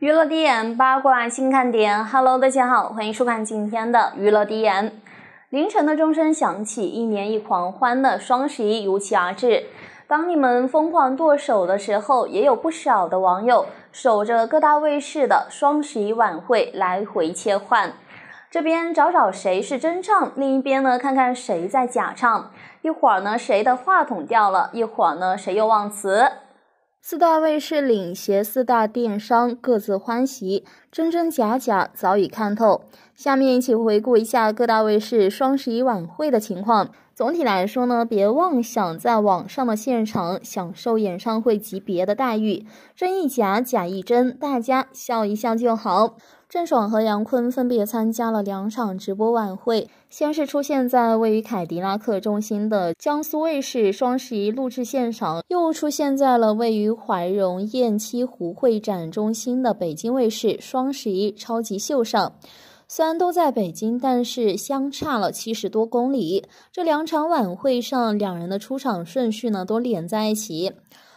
娱乐第一眼，八卦新看点。Hello，大家好，欢迎收看今天的娱乐第一眼。凌晨的钟声响起，一年一狂欢的双十一如期而至。当你们疯狂剁手的时候，也有不少的网友守着各大卫视的双十一晚会来回切换。这边找找谁是真唱，另一边呢看看谁在假唱。一会儿呢谁的话筒掉了，一会儿呢谁又忘词。四大卫视领衔，四大电商各自欢喜，真真假假早已看透。下面一起回顾一下各大卫视双十一晚会的情况。总体来说呢，别妄想在网上的现场享受演唱会级别的待遇，真一假，假一真，大家笑一笑就好。郑爽和杨坤分别参加了两场直播晚会，先是出现在位于凯迪拉克中心的江苏卫视双十一录制现场，又出现在了位于怀柔雁栖湖会展中心的北京卫视双十一超级秀上。虽然都在北京，但是相差了七十多公里。这两场晚会上，两人的出场顺序呢都连在一起。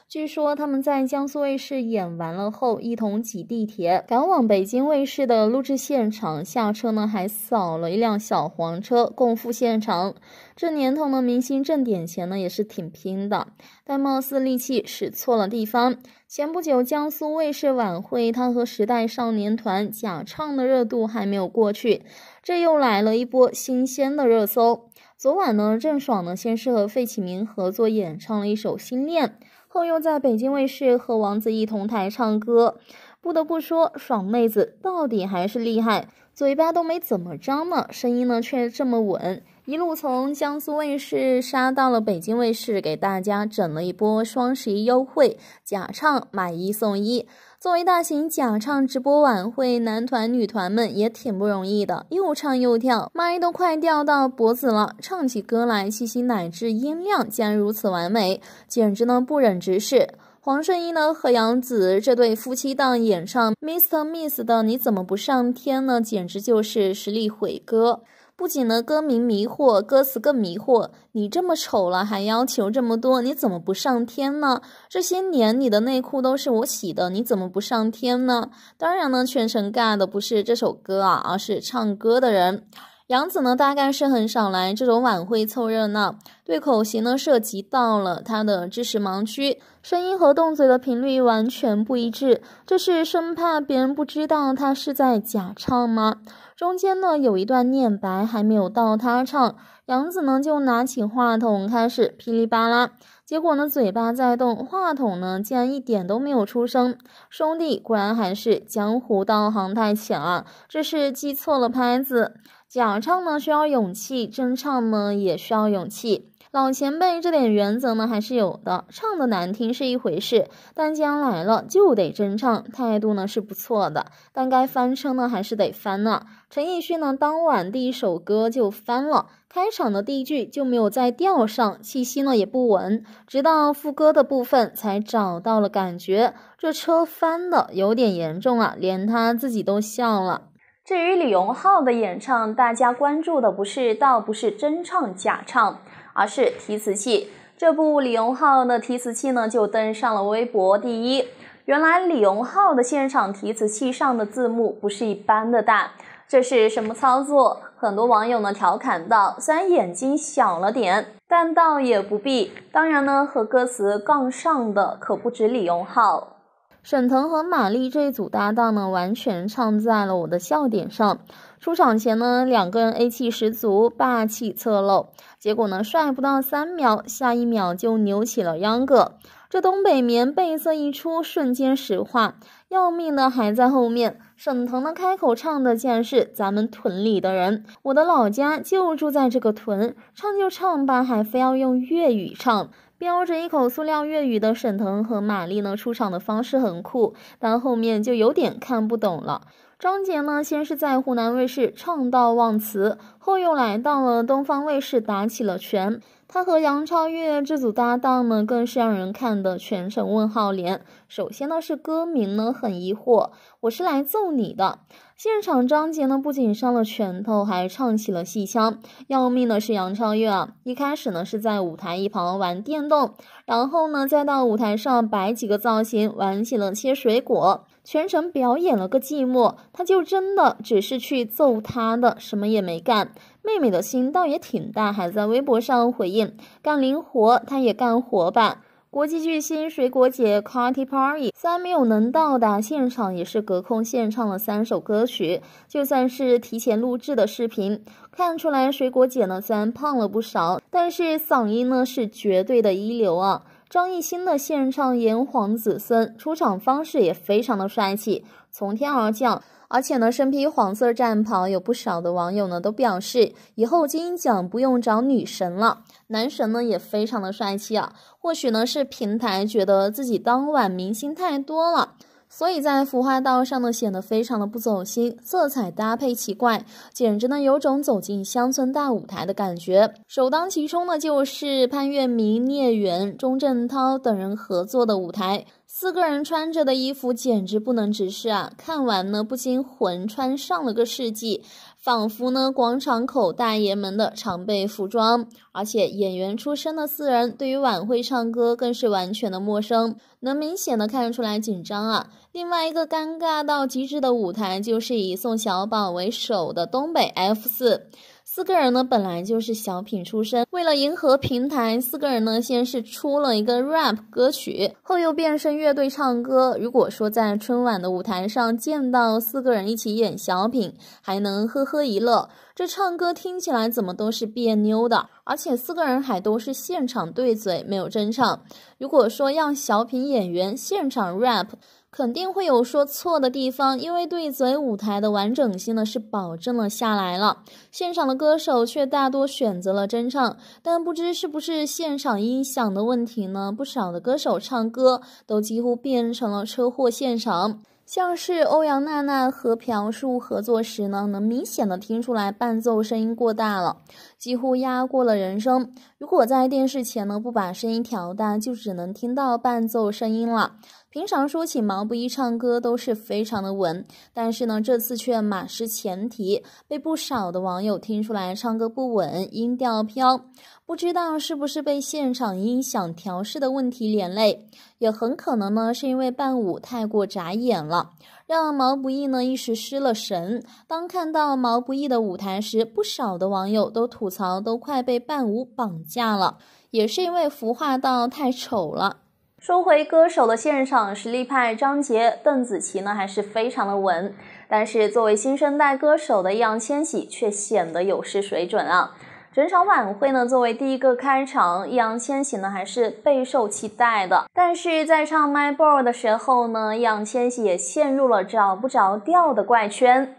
据说他们在江苏卫视演完了后，一同挤地铁赶往北京卫视的录制现场。下车呢，还扫了一辆小黄车，共赴现场。这年头呢，明星挣点钱呢，也是挺拼的，但貌似力气使错了地方。前不久江苏卫视晚会，他和时代少年团假唱的热度还没有过去，这又来了一波新鲜的热搜。昨晚呢，郑爽呢先是和费启鸣合作演唱了一首《心恋》，后又在北京卫视和王子异同台唱歌。不得不说，爽妹子到底还是厉害，嘴巴都没怎么张呢，声音呢却这么稳。一路从江苏卫视杀到了北京卫视，给大家整了一波双十一优惠假唱，买一送一。作为大型假唱直播晚会，男团女团们也挺不容易的，又唱又跳，麦都快掉到脖子了。唱起歌来气息乃至音量竟然如此完美，简直呢不忍直视。黄圣依呢和杨子这对夫妻档演唱 Mr. Miss 的你怎么不上天呢？简直就是实力毁歌。不仅呢，歌名迷惑，歌词更迷惑。你这么丑了，还要求这么多，你怎么不上天呢？这些年你的内裤都是我洗的，你怎么不上天呢？当然呢，全程尬的不是这首歌啊，而是唱歌的人。杨子呢，大概是很少来这种晚会凑热闹。对口型呢，涉及到了他的知识盲区，声音和动嘴的频率完全不一致。这是生怕别人不知道他是在假唱吗？中间呢，有一段念白还没有到他唱，杨子呢就拿起话筒开始噼里啪啦。结果呢，嘴巴在动，话筒呢竟然一点都没有出声。兄弟，果然还是江湖道行太浅啊！这是记错了拍子。假唱呢需要勇气，真唱呢也需要勇气。老前辈这点原则呢还是有的。唱的难听是一回事，但既然来了就得真唱，态度呢是不错的。但该翻车呢还是得翻呢。陈奕迅呢当晚第一首歌就翻了，开场的第一句就没有在调上，气息呢也不稳，直到副歌的部分才找到了感觉。这车翻的有点严重啊，连他自己都笑了。至于李荣浩的演唱，大家关注的不是，倒不是真唱假唱，而是提词器。这部李荣浩的提词器呢，就登上了微博第一。原来李荣浩的现场提词器上的字幕不是一般的大，这是什么操作？很多网友呢调侃道：“虽然眼睛小了点，但倒也不必。”当然呢，和歌词杠上的可不止李荣浩。沈腾和马丽这一组搭档呢，完全唱在了我的笑点上。出场前呢，两个人 A 气十足，霸气侧漏。结果呢，帅不到三秒，下一秒就扭起了秧歌。这东北棉被色一出，瞬间石化。要命的还在后面，沈腾呢，开口唱的竟然是咱们屯里的人。我的老家就住在这个屯，唱就唱吧，还非要用粤语唱。标着一口塑料粤语的沈腾和马丽呢，出场的方式很酷，但后面就有点看不懂了。张杰呢，先是在湖南卫视唱到忘词，后又来到了东方卫视打起了拳。他和杨超越这组搭档呢，更是让人看得全程问号脸。首先呢是歌名呢很疑惑，我是来揍你的。现场张杰呢不仅上了拳头，还唱起了戏腔。要命的是杨超越啊，一开始呢是在舞台一旁玩电动，然后呢再到舞台上摆几个造型，玩起了切水果。全程表演了个寂寞，他就真的只是去揍他的，什么也没干。妹妹的心倒也挺大，还在微博上回应：“干零活，他也干活吧。”国际巨星水果姐 c a r t y Party 虽然没有能到达现场，也是隔空献唱了三首歌曲，就算是提前录制的视频，看出来水果姐呢虽然胖了不少，但是嗓音呢是绝对的一流啊。张艺兴的现唱《炎黄子孙》，出场方式也非常的帅气，从天而降，而且呢，身披黄色战袍，有不少的网友呢都表示，以后金鹰奖不用找女神了，男神呢也非常的帅气啊。或许呢是平台觉得自己当晚明星太多了。所以在浮化道上呢，显得非常的不走心，色彩搭配奇怪，简直呢有种走进乡村大舞台的感觉。首当其冲的就是潘粤明、聂远、钟镇涛等人合作的舞台。四个人穿着的衣服简直不能直视啊！看完呢，不禁魂穿上了个世纪，仿佛呢广场口大爷们的常备服装。而且演员出身的四人，对于晚会唱歌更是完全的陌生，能明显的看出来紧张啊。另外一个尴尬到极致的舞台，就是以宋小宝为首的东北 F 四。四个人呢，本来就是小品出身。为了迎合平台，四个人呢先是出了一个 rap 歌曲，后又变身乐队唱歌。如果说在春晚的舞台上见到四个人一起演小品，还能呵呵一乐，这唱歌听起来怎么都是别扭的。而且四个人还都是现场对嘴，没有真唱。如果说让小品演员现场 rap，肯定会有说错的地方，因为对嘴舞台的完整性呢是保证了下来了。现场的歌手却大多选择了真唱，但不知是不是现场音响的问题呢？不少的歌手唱歌都几乎变成了车祸现场。像是欧阳娜娜和朴树合作时呢，能明显的听出来伴奏声音过大了，几乎压过了人声。如果在电视前呢不把声音调大，就只能听到伴奏声音了。平常说起毛不易唱歌都是非常的稳，但是呢，这次却马失前蹄，被不少的网友听出来唱歌不稳，音调飘。不知道是不是被现场音响调试的问题连累，也很可能呢是因为伴舞太过眨眼了，让毛不易呢一时失了神。当看到毛不易的舞台时，不少的网友都吐槽都快被伴舞绑架了，也是因为服化道太丑了。说回歌手的现场，实力派张杰、邓紫棋呢还是非常的稳，但是作为新生代歌手的易烊千玺却显得有失水准啊！整场晚会呢，作为第一个开场，易烊千玺呢还是备受期待的，但是在唱《My Boy》的时候呢，易烊千玺也陷入了找不着调的怪圈。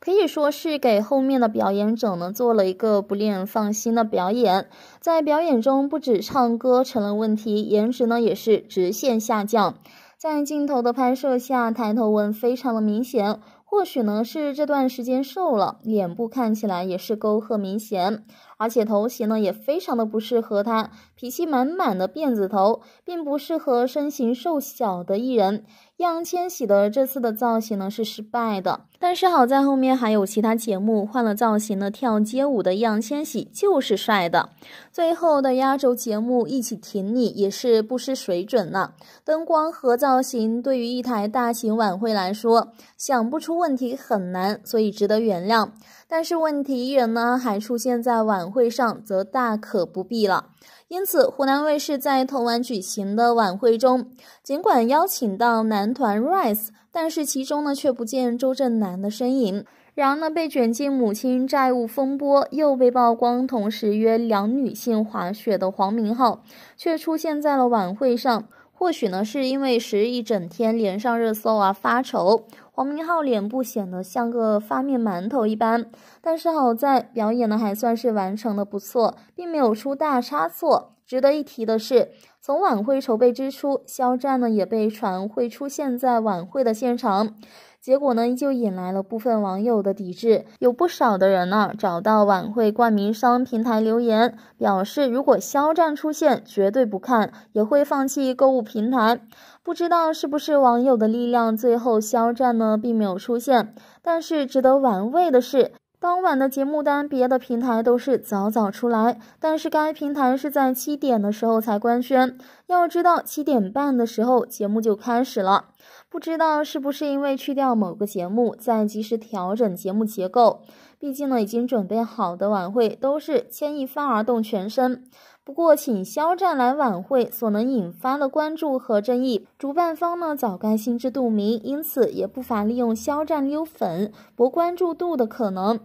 可以说是给后面的表演者呢做了一个不令人放心的表演。在表演中，不止唱歌成了问题，颜值呢也是直线下降。在镜头的拍摄下，抬头纹非常的明显。或许呢是这段时间瘦了，脸部看起来也是沟壑明显，而且头型呢也非常的不适合他。脾气满满的辫子头，并不适合身形瘦小的艺人。易烊千玺的这次的造型呢是失败的，但是好在后面还有其他节目换了造型的跳街舞的易烊千玺就是帅的。最后的压轴节目一起挺你也是不失水准呢。灯光和造型对于一台大型晚会来说想不出问题很难，所以值得原谅。但是问题人呢还出现在晚会上则大可不必了。因此，湖南卫视在同晚举行的晚会中，尽管邀请到男团 Rise，但是其中呢却不见周震南的身影。然而呢，被卷进母亲债务风波又被曝光同时约两女性滑雪的黄明昊，却出现在了晚会上。或许呢，是因为十日一整天连上热搜啊，发愁。黄明昊脸部显得像个发面馒头一般，但是好在表演呢还算是完成的不错，并没有出大差错。值得一提的是，从晚会筹备之初，肖战呢也被传会出现在晚会的现场。结果呢，就引来了部分网友的抵制，有不少的人呢找到晚会冠名商平台留言，表示如果肖战出现，绝对不看，也会放弃购物平台。不知道是不是网友的力量，最后肖战呢并没有出现。但是值得玩味的是。当晚的节目单，别的平台都是早早出来，但是该平台是在七点的时候才官宣。要知道，七点半的时候节目就开始了，不知道是不是因为去掉某个节目，在及时调整节目结构。毕竟呢，已经准备好的晚会都是牵一发而动全身。不过，请肖战来晚会所能引发的关注和争议，主办方呢早该心知肚明，因此也不乏利用肖战“溜粉”博关注度的可能。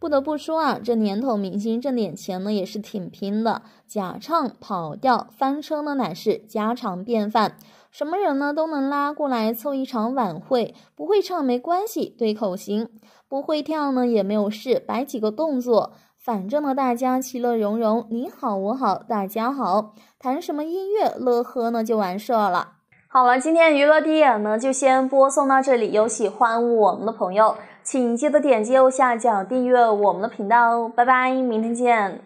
不得不说啊，这年头明星挣点钱呢也是挺拼的，假唱、跑调、翻车呢乃是家常便饭，什么人呢都能拉过来凑一场晚会，不会唱没关系，对口型；不会跳呢也没有事，摆几个动作。反正呢，大家其乐融融，你好我好大家好，谈什么音乐乐呵呢就完事儿了。好了，今天娱乐第一眼呢就先播送到这里，有喜欢我们的朋友，请记得点击右下角订阅我们的频道哦，拜拜，明天见。